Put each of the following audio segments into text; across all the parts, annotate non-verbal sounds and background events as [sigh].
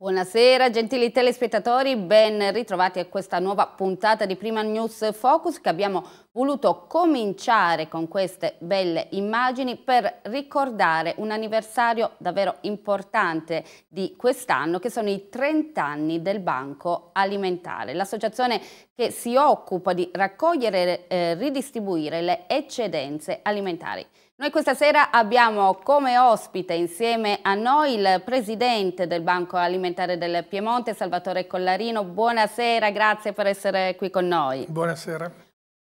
Buonasera gentili telespettatori, ben ritrovati a questa nuova puntata di Prima News Focus che abbiamo voluto cominciare con queste belle immagini per ricordare un anniversario davvero importante di quest'anno che sono i 30 anni del Banco Alimentare, l'associazione che si occupa di raccogliere e eh, ridistribuire le eccedenze alimentari. Noi questa sera abbiamo come ospite insieme a noi il presidente del Banco Alimentare del Piemonte, Salvatore Collarino. Buonasera, grazie per essere qui con noi. Buonasera.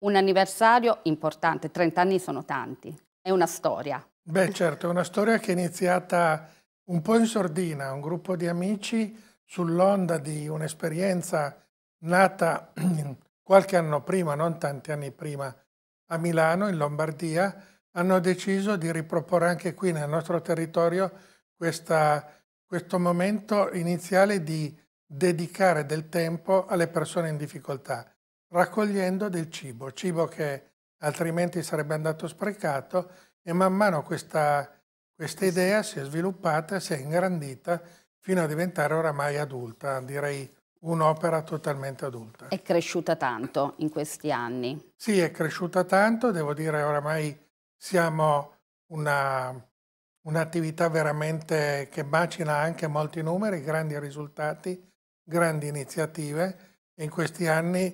Un anniversario importante, 30 anni sono tanti, è una storia. Beh certo, è una storia che è iniziata un po' in sordina, un gruppo di amici sull'onda di un'esperienza nata [clears throat] qualche anno prima, non tanti anni prima, a Milano, in Lombardia, hanno deciso di riproporre anche qui nel nostro territorio questa, questo momento iniziale di dedicare del tempo alle persone in difficoltà, raccogliendo del cibo, cibo che altrimenti sarebbe andato sprecato e man mano questa, questa idea si è sviluppata, si è ingrandita fino a diventare oramai adulta, direi un'opera totalmente adulta. È cresciuta tanto in questi anni? Sì, è cresciuta tanto, devo dire oramai siamo un'attività veramente che macina anche molti numeri, grandi risultati, grandi iniziative in questi anni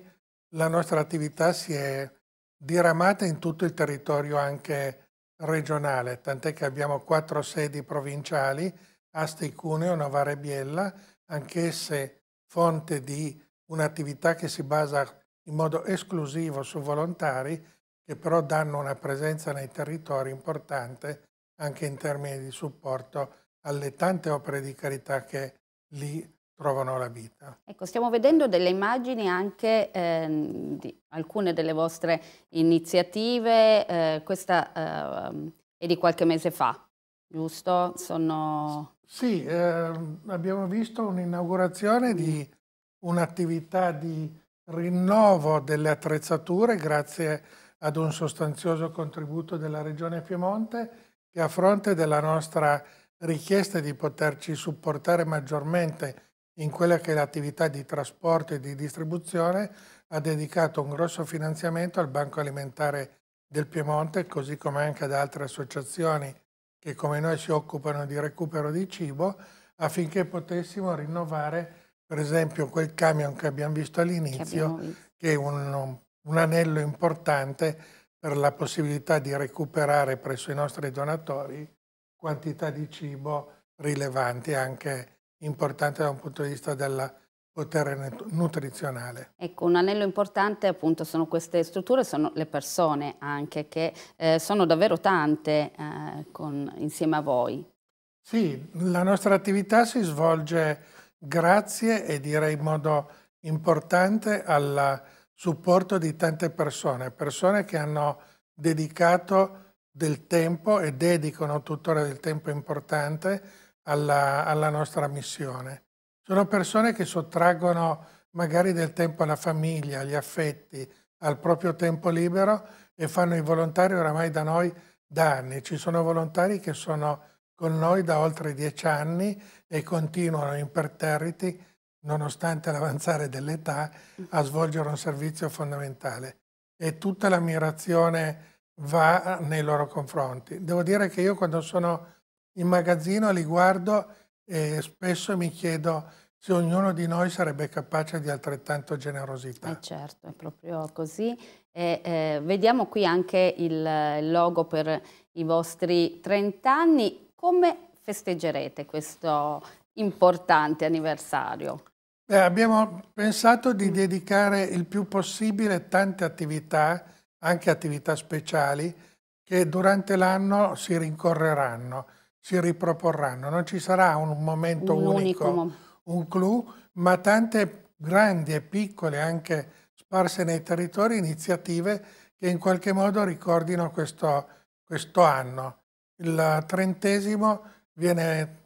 la nostra attività si è diramata in tutto il territorio anche regionale, tant'è che abbiamo quattro sedi provinciali, Asti Cuneo, Novare e Biella, anch'esse fonte di un'attività che si basa in modo esclusivo su volontari che però danno una presenza nei territori importante anche in termini di supporto alle tante opere di carità che lì trovano la vita. Ecco, stiamo vedendo delle immagini anche eh, di alcune delle vostre iniziative, eh, questa eh, è di qualche mese fa, giusto? Sono... Sì, ehm, abbiamo visto un'inaugurazione di un'attività di rinnovo delle attrezzature grazie a ad un sostanzioso contributo della Regione Piemonte che a fronte della nostra richiesta di poterci supportare maggiormente in quella che è l'attività di trasporto e di distribuzione, ha dedicato un grosso finanziamento al Banco Alimentare del Piemonte, così come anche ad altre associazioni che come noi si occupano di recupero di cibo, affinché potessimo rinnovare per esempio quel camion che abbiamo visto all'inizio, che, che, è un, un anello importante per la possibilità di recuperare presso i nostri donatori quantità di cibo rilevanti, anche importante da un punto di vista del potere nutrizionale. Ecco, un anello importante appunto sono queste strutture, sono le persone anche che eh, sono davvero tante eh, con, insieme a voi. Sì, la nostra attività si svolge grazie e direi in modo importante alla supporto di tante persone, persone che hanno dedicato del tempo e dedicano tuttora del tempo importante alla, alla nostra missione. Sono persone che sottraggono magari del tempo alla famiglia, agli affetti, al proprio tempo libero e fanno i volontari oramai da noi da anni. Ci sono volontari che sono con noi da oltre dieci anni e continuano imperterriti nonostante l'avanzare dell'età, mm. a svolgere un servizio fondamentale e tutta l'ammirazione va eh, nei loro confronti. Devo dire che io quando sono in magazzino li guardo e spesso mi chiedo se ognuno di noi sarebbe capace di altrettanto generosità. Eh certo, è proprio così. E, eh, vediamo qui anche il logo per i vostri 30 anni. Come festeggerete questo importante anniversario? Eh, abbiamo pensato di dedicare il più possibile tante attività, anche attività speciali, che durante l'anno si rincorreranno, si riproporranno. Non ci sarà un momento un unico, unico, un clou, ma tante grandi e piccole, anche sparse nei territori, iniziative che in qualche modo ricordino questo, questo anno. Il trentesimo viene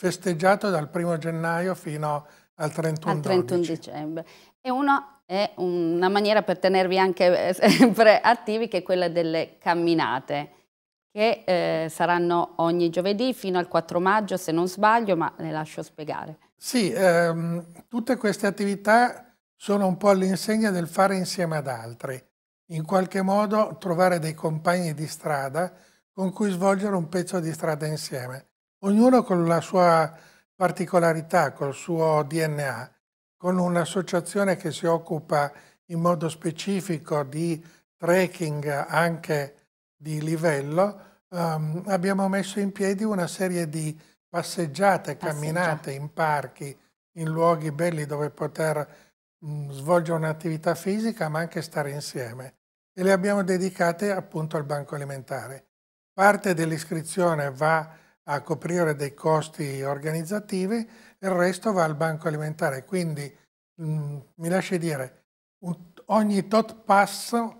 festeggiato dal 1 gennaio fino al 31, al 31 dicembre. E uno è una maniera per tenervi anche eh, [laughs] sempre attivi che è quella delle camminate che eh, saranno ogni giovedì fino al 4 maggio se non sbaglio, ma le lascio spiegare. Sì, ehm, tutte queste attività sono un po' all'insegna del fare insieme ad altri, in qualche modo trovare dei compagni di strada con cui svolgere un pezzo di strada insieme ognuno con la sua particolarità, col suo DNA, con un'associazione che si occupa in modo specifico di trekking anche di livello, um, abbiamo messo in piedi una serie di passeggiate, camminate in parchi, in luoghi belli dove poter mh, mm, svolgere un'attività fisica ma anche stare insieme e le abbiamo dedicate appunto al banco alimentare. Parte dell'iscrizione va a coprire dei costi organizzativi, il resto va al banco alimentare. Quindi mh, mm, mi lasci dire, un, ogni tot passo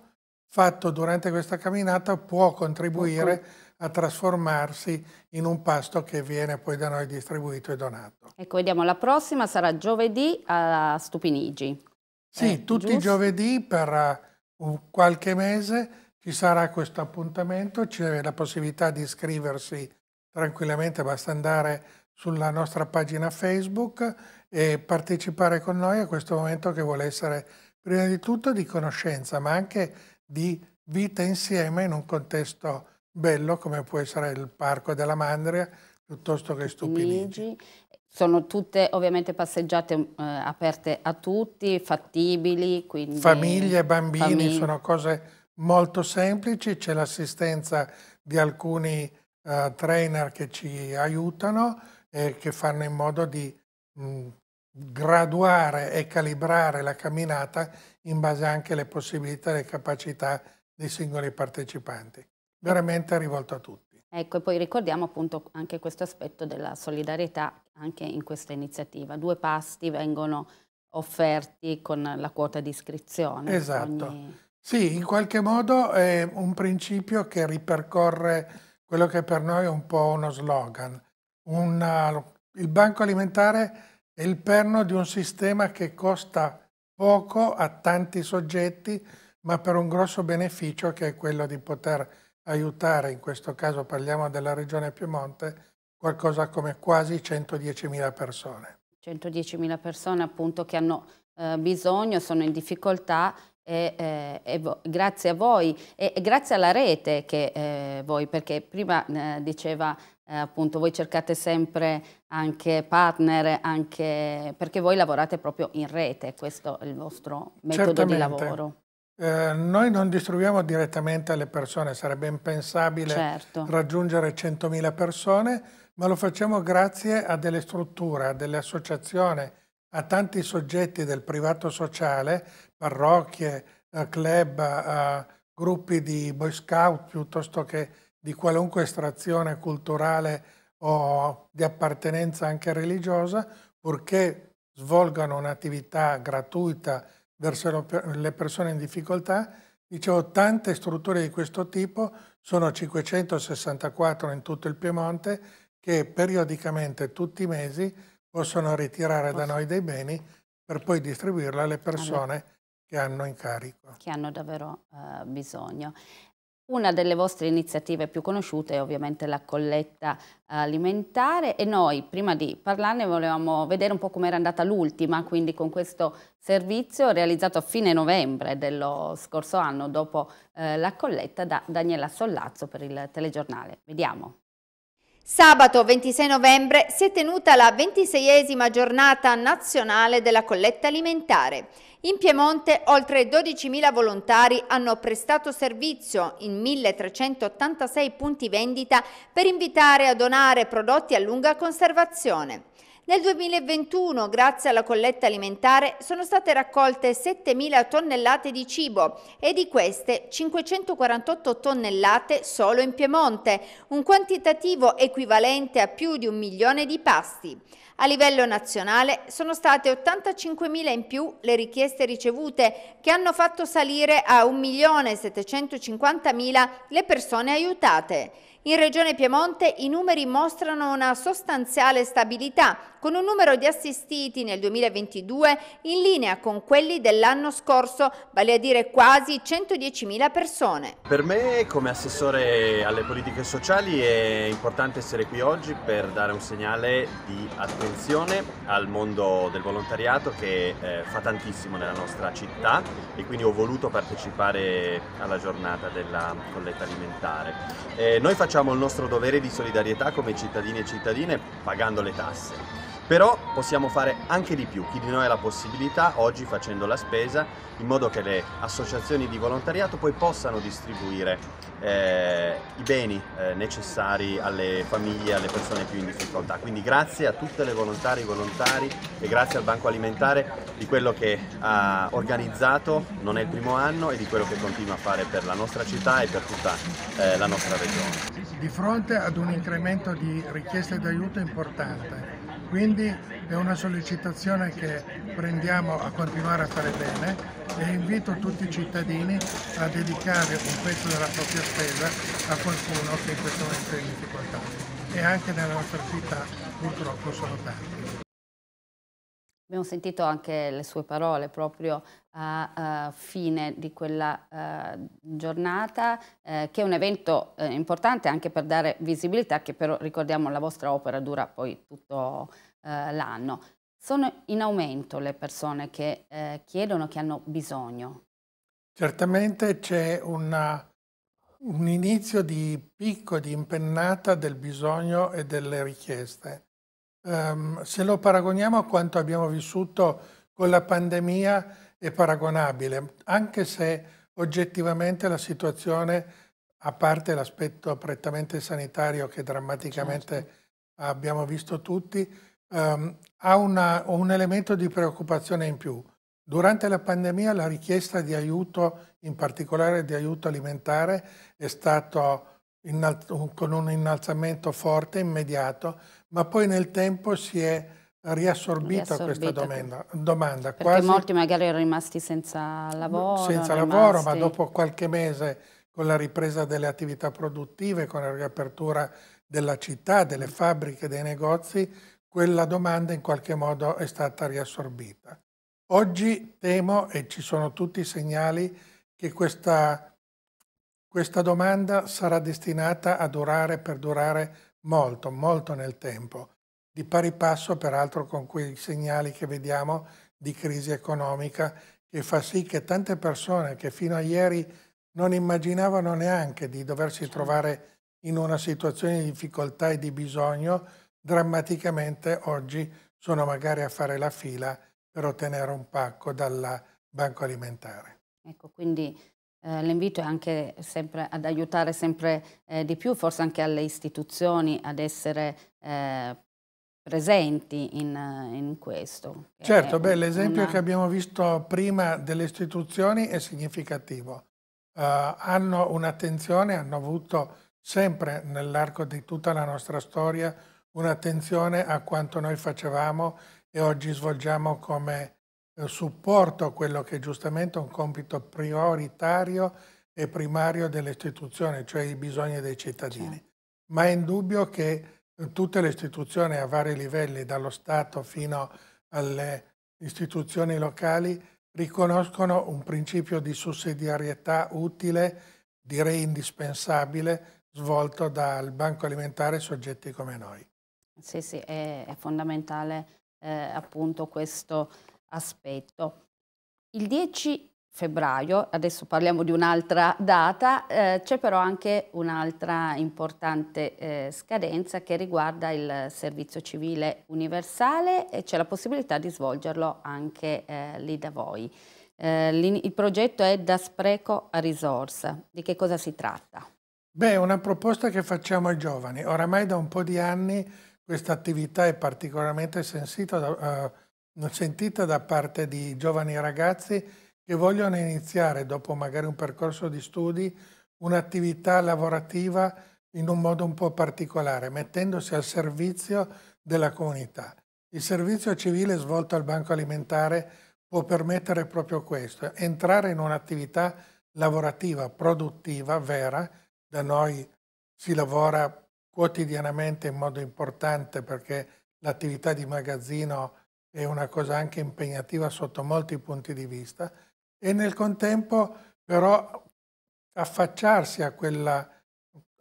fatto durante questa camminata può contribuire a trasformarsi in un pasto che viene poi da noi distribuito e donato. Ecco, vediamo, la prossima sarà giovedì a Stupinigi. Sì, eh, tutti i giovedì per uh, qualche mese ci sarà questo appuntamento, c'è la possibilità di iscriversi tranquillamente basta andare sulla nostra pagina Facebook e partecipare con noi a questo momento che vuole essere prima di tutto di conoscenza, ma anche di vita insieme in un contesto bello come può essere il Parco della Mandria piuttosto che Stupinigi. Sono tutte ovviamente passeggiate mm, eh, aperte a tutti, fattibili. Quindi... Famiglie, bambini, Famig sono cose molto semplici, c'è l'assistenza di alcuni eh, trainer che ci aiutano e che fanno in modo di mh, graduare e calibrare la camminata in base anche alle possibilità e alle capacità dei singoli partecipanti. Veramente rivolto a tutti. Ecco, e poi ricordiamo appunto anche questo aspetto della solidarietà anche in questa iniziativa. Due pasti vengono offerti con la quota di iscrizione. Esatto. Ogni... Sì, in qualche modo è un principio che ripercorre quello che per noi è un po' uno slogan. Una, uh, il banco alimentare è il perno di un sistema che costa poco a tanti soggetti, ma per un grosso beneficio che è quello di poter aiutare, in questo caso parliamo della regione Piemonte, qualcosa come quasi 110.000 persone. 110.000 persone appunto che hanno eh, bisogno, sono in difficoltà e, eh, e grazie a voi e, e, grazie alla rete che eh, voi, perché prima eh, diceva eh, appunto voi cercate sempre anche partner, anche, perché voi lavorate proprio in rete, questo è il vostro metodo Certamente. di lavoro. Eh, noi non distribuiamo direttamente alle persone, sarebbe impensabile certo. raggiungere 100.000 persone, ma lo facciamo grazie a delle strutture, a delle associazioni, a tanti soggetti del privato sociale, parrocchie, eh, club, eh, gruppi di boy scout piuttosto che di qualunque estrazione culturale o di appartenenza anche religiosa, purché svolgano un'attività gratuita verso le persone in difficoltà. Dicevo, tante strutture di questo tipo sono 564 in tutto il Piemonte che periodicamente, tutti i mesi, possono ritirare Posso. da noi dei beni per poi distribuirli alle persone allora. che hanno in carico. Che hanno davvero uh, bisogno. Una delle vostre iniziative più conosciute è ovviamente la colletta alimentare e noi prima di parlarne volevamo vedere un po' com'era andata l'ultima, quindi con questo servizio realizzato a fine novembre dello scorso anno dopo eh, la colletta da Daniela Sollazzo per il telegiornale. Vediamo. Sabato 26 novembre si è tenuta la ventiseiesima giornata nazionale della colletta alimentare. In Piemonte oltre 12.000 volontari hanno prestato servizio in 1.386 punti vendita per invitare a donare prodotti a lunga conservazione. Nel 2021, grazie alla colletta alimentare, sono state raccolte 7.000 tonnellate di cibo e di queste 548 tonnellate solo in Piemonte, un quantitativo equivalente a più di un milione di pasti. A livello nazionale sono state 85.000 in più le richieste ricevute che hanno fatto salire a 1.750.000 le persone aiutate. In Regione Piemonte i numeri mostrano una sostanziale stabilità, con un numero di assistiti nel 2022 in linea con quelli dell'anno scorso, vale a dire quasi 110.000 persone. Per me, come assessore alle politiche sociali, è importante essere qui oggi per dare un segnale di attenzione attenzione al mondo del volontariato che eh, fa tantissimo nella nostra città e quindi ho voluto partecipare alla giornata della colletta alimentare. Eh, noi facciamo il nostro dovere di solidarietà come cittadini e cittadine pagando le tasse. Però possiamo fare anche di più, chi di noi ha la possibilità oggi facendo la spesa in modo che le associazioni di volontariato poi possano distribuire eh, i beni eh, necessari alle famiglie, alle persone più in difficoltà. Quindi grazie a tutte le volontarie e volontari e grazie al Banco Alimentare di quello che ha organizzato, non è il primo anno, e di quello che continua a fare per la nostra città e per tutta eh, la nostra regione. Di fronte ad un incremento di richieste d'aiuto importante, quindi è una sollecitazione che prendiamo a continuare a fare bene e invito tutti i cittadini a dedicare un pezzo della propria spesa a qualcuno che in questo momento è in difficoltà e anche nella nostra città purtroppo sono tanti. Abbiamo sentito anche le sue parole proprio a, a fine di quella uh, giornata, eh, che è un evento eh, importante anche per dare visibilità, che però ricordiamo la vostra opera dura poi tutto eh, l'anno. Sono in aumento le persone che eh, chiedono, che hanno bisogno? Certamente c'è un inizio di picco, di impennata del bisogno e delle richieste Um, se lo paragoniamo a quanto abbiamo vissuto con la pandemia è paragonabile, anche se oggettivamente la situazione, a parte l'aspetto prettamente sanitario che drammaticamente certo. abbiamo visto tutti, um, ha una, un elemento di preoccupazione in più. Durante la pandemia la richiesta di aiuto, in particolare di aiuto alimentare, è stata con un innalzamento forte, immediato, ma poi nel tempo si è riassorbita, questa domanda. domanda perché quasi, molti magari erano rimasti senza lavoro. Senza lavoro, rimasti... ma dopo qualche mese con la ripresa delle attività produttive, con la riapertura della città, delle fabbriche, dei negozi, quella domanda in qualche modo è stata riassorbita. Oggi temo, e ci sono tutti i segnali, che questa, questa domanda sarà destinata a durare, per durare molto, molto nel tempo, di pari passo peraltro con quei segnali che vediamo di crisi economica che fa sì che tante persone che fino a ieri non immaginavano neanche di doversi certo. trovare in una situazione di difficoltà e di bisogno, drammaticamente oggi sono magari a fare la fila per ottenere un pacco dalla banca alimentare. Ecco, quindi eh, l'invito è anche sempre ad aiutare sempre eh, di più, forse anche alle istituzioni ad essere eh, presenti in, in, questo. Certo, beh, l'esempio una... che abbiamo visto prima delle istituzioni è significativo. Eh, hanno un'attenzione, hanno avuto sempre nell'arco di tutta la nostra storia un'attenzione a quanto noi facevamo e oggi svolgiamo come eh, supporto a quello che è giustamente è un compito prioritario e primario dell'istituzione, cioè i bisogni dei cittadini. Certo. Ma è indubbio che eh, tutte le istituzioni a vari livelli, dallo Stato fino alle istituzioni locali, riconoscono un principio di sussidiarietà utile, direi indispensabile, svolto dal Banco Alimentare e soggetti come noi. Sì, sì, è, è fondamentale eh, appunto questo aspetto. Il 10 febbraio, adesso parliamo di un'altra data, eh, c'è però anche un'altra importante eh, scadenza che riguarda il servizio civile universale e c'è la possibilità di svolgerlo anche eh, lì da voi. Eh, il progetto è da spreco a risorsa. Di che cosa si tratta? Beh, una proposta che facciamo ai giovani. Oramai da un po' di anni questa attività è particolarmente sensita da, eh, sentita da parte di giovani ragazzi che vogliono iniziare, dopo magari un percorso di studi, un'attività lavorativa in un modo un po' particolare, mettendosi al servizio della comunità. Il servizio civile svolto al Banco Alimentare può permettere proprio questo, entrare in un'attività lavorativa, produttiva, vera. Da noi si lavora quotidianamente in modo importante perché l'attività di magazzino è una cosa anche impegnativa sotto molti punti di vista, e nel contempo però affacciarsi a quella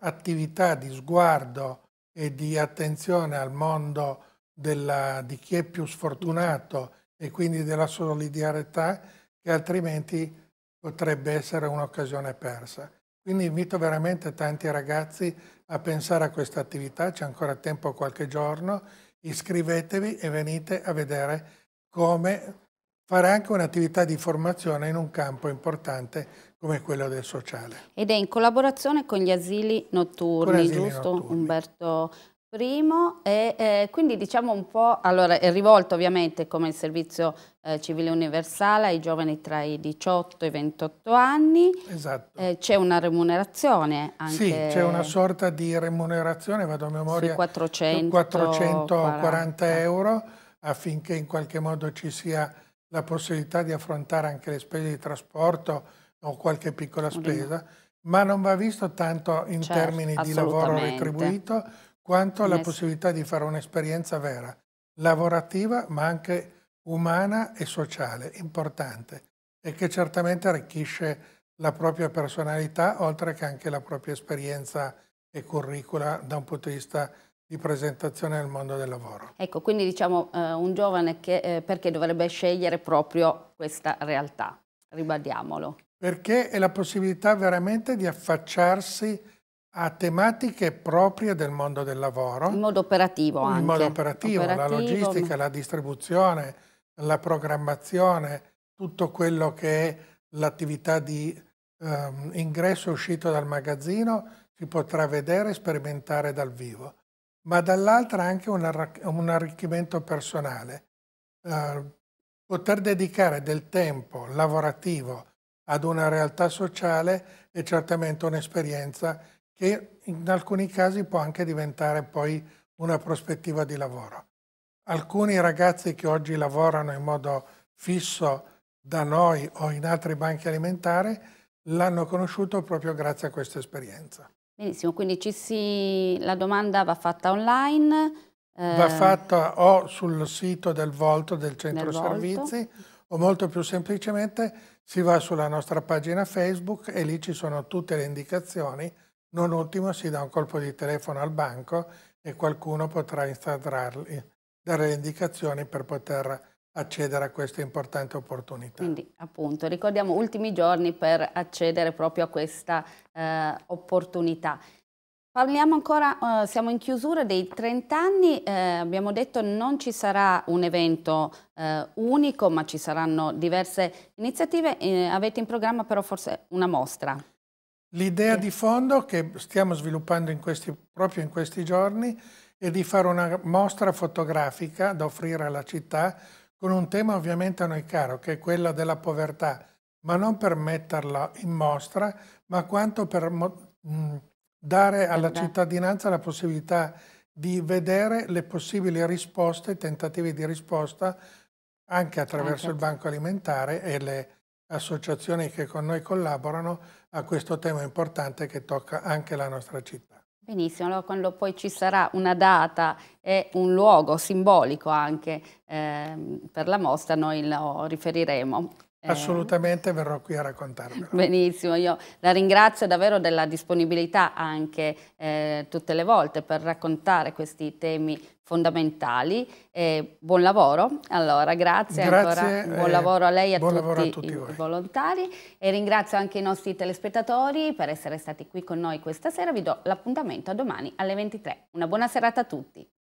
attività di sguardo e di attenzione al mondo della, di chi è più sfortunato e quindi della solidarietà che altrimenti potrebbe essere un'occasione persa. Quindi invito veramente tanti ragazzi a pensare a questa attività, c'è ancora tempo qualche giorno iscrivetevi e venite a vedere come fare anche un'attività di formazione in un campo importante come quello del sociale. Ed è in collaborazione con gli asili notturni, con asili giusto notturni. Umberto Primo, e, eh, quindi diciamo un po', allora è rivolto ovviamente come il servizio eh, civile universale ai giovani tra i 18 e i 28 anni. Esatto. Eh, c'è una remunerazione anche. Sì, c'è una sorta di remunerazione, vado a memoria, 400, 440 euro affinché in qualche modo ci sia la possibilità di affrontare anche le spese di trasporto o qualche piccola spesa, ma non va visto tanto in certo, termini di lavoro retribuito, quanto alla eh possibilità di fare un'esperienza vera, lavorativa ma anche umana e sociale, importante, e che certamente arricchisce la propria personalità, oltre che anche la propria esperienza e curricula da un punto di vista di presentazione nel mondo del lavoro. Ecco, quindi diciamo eh, un giovane che, eh, perché dovrebbe scegliere proprio questa realtà, ribadiamolo. Perché è la possibilità veramente di affacciarsi a tematiche proprie del mondo del lavoro. In modo operativo anche. In modo operativo, operativo la logistica, la distribuzione, la programmazione, tutto quello che è l'attività di ehm, ingresso e uscita dal magazzino si potrà vedere e sperimentare dal vivo, ma dall'altra anche un, arr un, arricchimento personale. Eh, poter dedicare del tempo lavorativo ad una realtà sociale è certamente un'esperienza che in alcuni casi può anche diventare poi una prospettiva di lavoro. Alcuni ragazzi che oggi lavorano in modo fisso da noi o in altri banchi alimentari l'hanno conosciuto proprio grazie a questa esperienza. Benissimo, quindi si... la domanda va fatta online? Eh... Va fatta o sul sito del Volto del Centro del Servizi o molto più semplicemente si va sulla nostra pagina Facebook e lì ci sono tutte le indicazioni non ultimo si dà un colpo di telefono al banco e qualcuno potrà instaurarli, dare le indicazioni per poter accedere a questa importante opportunità. Quindi appunto ricordiamo ultimi giorni per accedere proprio a questa eh, opportunità. Parliamo ancora, eh, siamo in chiusura dei 30 anni, eh, abbiamo detto non ci sarà un evento eh, unico ma ci saranno diverse iniziative, eh, avete in programma però forse una mostra. L'idea di fondo che stiamo sviluppando in questi, proprio in questi giorni è di fare una mostra fotografica da offrire alla città con un tema ovviamente a noi caro, che è quello della povertà, ma non per metterla in mostra, ma quanto per mh, mm, dare alla certo. cittadinanza la possibilità di vedere le possibili risposte, tentativi di risposta anche attraverso anche. Certo. il banco alimentare e le associazioni che con noi collaborano a questo tema importante che tocca anche la nostra città. Benissimo, allora quando poi ci sarà una data e un luogo simbolico anche eh, per la mostra noi lo riferiremo. Ehm, Assolutamente verrò qui a raccontarvelo. Benissimo, io la ringrazio davvero della disponibilità anche eh, tutte le volte per raccontare questi temi fondamentali. Eh, buon lavoro, allora grazie, grazie ancora, buon eh, lavoro a lei e a tutti, a tutti i volontari e ringrazio anche i nostri telespettatori per essere stati qui con noi questa sera, vi do l'appuntamento a domani alle 23. Una buona serata a tutti.